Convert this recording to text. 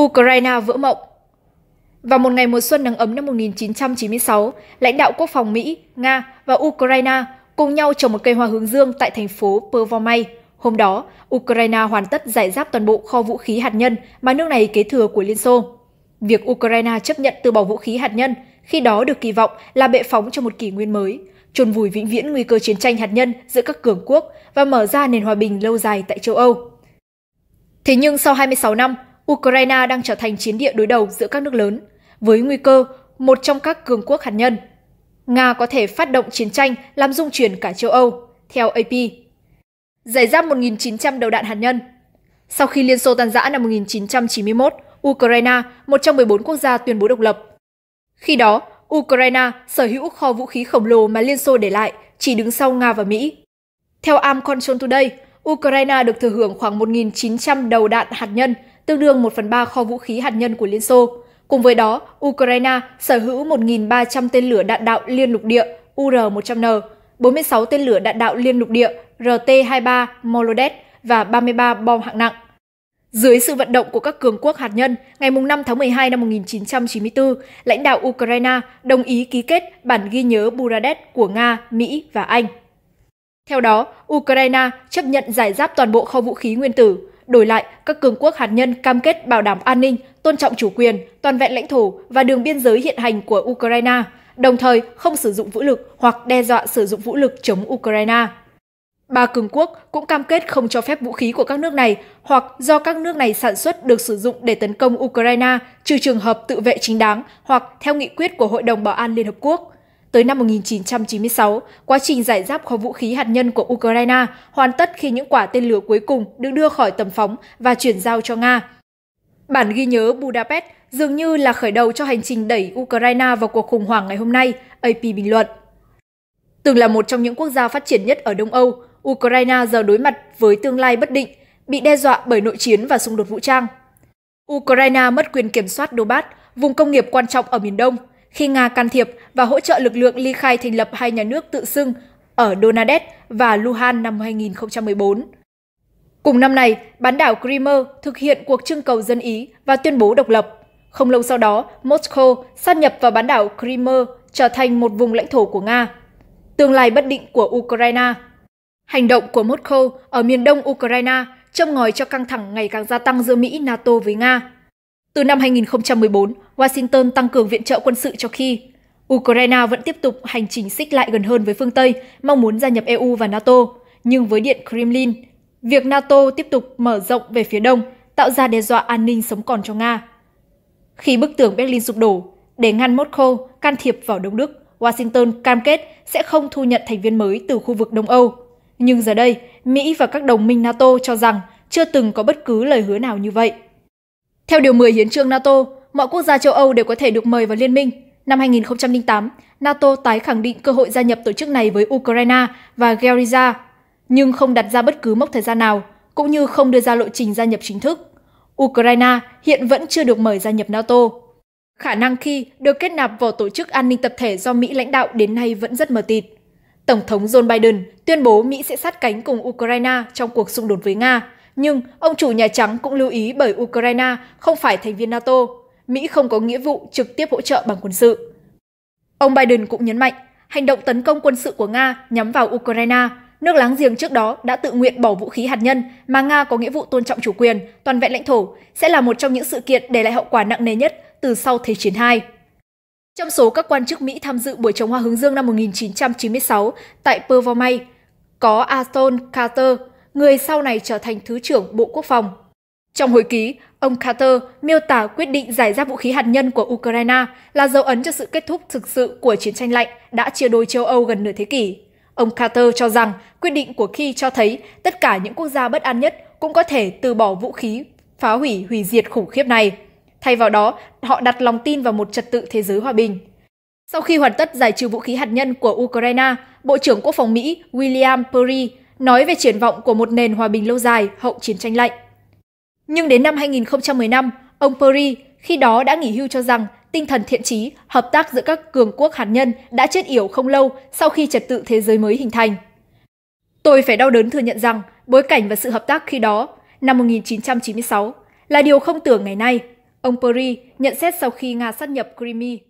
Ukraine vỡ mộng Vào một ngày mùa xuân nắng ấm năm 1996, lãnh đạo quốc phòng Mỹ, Nga và Ukraine cùng nhau trồng một cây hoa hướng dương tại thành phố Pervomay. Hôm đó, Ukraine hoàn tất giải giáp toàn bộ kho vũ khí hạt nhân mà nước này kế thừa của Liên Xô. Việc Ukraine chấp nhận từ bỏ vũ khí hạt nhân khi đó được kỳ vọng là bệ phóng cho một kỷ nguyên mới, chôn vùi vĩnh viễn nguy cơ chiến tranh hạt nhân giữa các cường quốc và mở ra nền hòa bình lâu dài tại châu Âu. Thế nhưng sau 26 năm, Ukraine đang trở thành chiến địa đối đầu giữa các nước lớn, với nguy cơ một trong các cường quốc hạt nhân. Nga có thể phát động chiến tranh làm rung chuyển cả châu Âu, theo AP. Giải giáp 1.900 đầu đạn hạt nhân Sau khi Liên Xô tan rã năm 1991, Ukraine, một trong 14 quốc gia tuyên bố độc lập. Khi đó, Ukraine sở hữu kho vũ khí khổng lồ mà Liên Xô để lại, chỉ đứng sau Nga và Mỹ. Theo Arm Control Today, Ukraine được thừa hưởng khoảng 1.900 đầu đạn hạt nhân – tương đương 1 phần 3 kho vũ khí hạt nhân của Liên Xô. Cùng với đó, Ukraine sở hữu 1.300 tên lửa đạn đạo liên lục địa UR-100N, 46 tên lửa đạn đạo liên lục địa RT-23 Molodev và 33 bom hạng nặng. Dưới sự vận động của các cường quốc hạt nhân, ngày 5 tháng 12 năm 1994, lãnh đạo Ukraine đồng ý ký kết bản ghi nhớ Buradest của Nga, Mỹ và Anh. Theo đó, Ukraine chấp nhận giải giáp toàn bộ kho vũ khí nguyên tử, Đổi lại, các cường quốc hạt nhân cam kết bảo đảm an ninh, tôn trọng chủ quyền, toàn vẹn lãnh thổ và đường biên giới hiện hành của Ukraine, đồng thời không sử dụng vũ lực hoặc đe dọa sử dụng vũ lực chống Ukraine. Ba cường quốc cũng cam kết không cho phép vũ khí của các nước này hoặc do các nước này sản xuất được sử dụng để tấn công Ukraine, trừ trường hợp tự vệ chính đáng hoặc theo nghị quyết của Hội đồng Bảo an Liên Hợp Quốc. Tới năm 1996, quá trình giải giáp kho vũ khí hạt nhân của Ukraine hoàn tất khi những quả tên lửa cuối cùng được đưa khỏi tầm phóng và chuyển giao cho Nga. Bản ghi nhớ Budapest dường như là khởi đầu cho hành trình đẩy Ukraine vào cuộc khủng hoảng ngày hôm nay, AP bình luận. Từng là một trong những quốc gia phát triển nhất ở Đông Âu, Ukraine giờ đối mặt với tương lai bất định, bị đe dọa bởi nội chiến và xung đột vũ trang. Ukraine mất quyền kiểm soát Donbass, vùng công nghiệp quan trọng ở miền Đông khi Nga can thiệp và hỗ trợ lực lượng ly khai thành lập hai nhà nước tự xưng ở Donetsk và Luhan năm 2014. Cùng năm này, bán đảo Crimea thực hiện cuộc trưng cầu dân Ý và tuyên bố độc lập. Không lâu sau đó, Moscow sát nhập vào bán đảo Crimea trở thành một vùng lãnh thổ của Nga. Tương lai bất định của Ukraine Hành động của Moscow ở miền đông Ukraine trông ngòi cho căng thẳng ngày càng gia tăng giữa Mỹ, NATO với Nga. Từ năm 2014, Washington tăng cường viện trợ quân sự cho khi Ukraine vẫn tiếp tục hành trình xích lại gần hơn với phương Tây, mong muốn gia nhập EU và NATO. Nhưng với Điện Kremlin, việc NATO tiếp tục mở rộng về phía đông, tạo ra đe dọa an ninh sống còn cho Nga. Khi bức tường Berlin sụp đổ, để ngăn Moscow can thiệp vào Đông Đức, Washington cam kết sẽ không thu nhận thành viên mới từ khu vực Đông Âu. Nhưng giờ đây, Mỹ và các đồng minh NATO cho rằng chưa từng có bất cứ lời hứa nào như vậy. Theo Điều 10 Hiến trương NATO, mọi quốc gia châu Âu đều có thể được mời vào liên minh. Năm 2008, NATO tái khẳng định cơ hội gia nhập tổ chức này với Ukraine và Georgia, nhưng không đặt ra bất cứ mốc thời gian nào, cũng như không đưa ra lộ trình gia nhập chính thức. Ukraine hiện vẫn chưa được mời gia nhập NATO. Khả năng khi được kết nạp vào Tổ chức An ninh Tập thể do Mỹ lãnh đạo đến nay vẫn rất mờ tịt. Tổng thống Joe Biden tuyên bố Mỹ sẽ sát cánh cùng Ukraine trong cuộc xung đột với Nga, nhưng ông chủ Nhà Trắng cũng lưu ý bởi Ukraine không phải thành viên NATO, Mỹ không có nghĩa vụ trực tiếp hỗ trợ bằng quân sự. Ông Biden cũng nhấn mạnh, hành động tấn công quân sự của Nga nhắm vào Ukraine, nước láng giềng trước đó đã tự nguyện bỏ vũ khí hạt nhân mà Nga có nghĩa vụ tôn trọng chủ quyền, toàn vẹn lãnh thổ, sẽ là một trong những sự kiện để lại hậu quả nặng nề nhất từ sau Thế chiến II. Trong số các quan chức Mỹ tham dự buổi trồng hoa hướng dương năm 1996 tại Pervomay, có Aston Carter, người sau này trở thành Thứ trưởng Bộ Quốc phòng. Trong hồi ký, ông Carter miêu tả quyết định giải giáp vũ khí hạt nhân của Ukraine là dấu ấn cho sự kết thúc thực sự của chiến tranh lạnh đã chia đôi châu Âu gần nửa thế kỷ. Ông Carter cho rằng quyết định của Khi cho thấy tất cả những quốc gia bất an nhất cũng có thể từ bỏ vũ khí phá hủy hủy diệt khủng khiếp này. Thay vào đó, họ đặt lòng tin vào một trật tự thế giới hòa bình. Sau khi hoàn tất giải trừ vũ khí hạt nhân của Ukraine, Bộ trưởng Quốc phòng Mỹ William Perry nói về triển vọng của một nền hòa bình lâu dài hậu chiến tranh lạnh. Nhưng đến năm 2015, ông Perry khi đó đã nghỉ hưu cho rằng tinh thần thiện trí, hợp tác giữa các cường quốc hạt nhân đã chết yểu không lâu sau khi trật tự thế giới mới hình thành. Tôi phải đau đớn thừa nhận rằng bối cảnh và sự hợp tác khi đó, năm 1996, là điều không tưởng ngày nay, ông Perry nhận xét sau khi Nga sát nhập Crimea.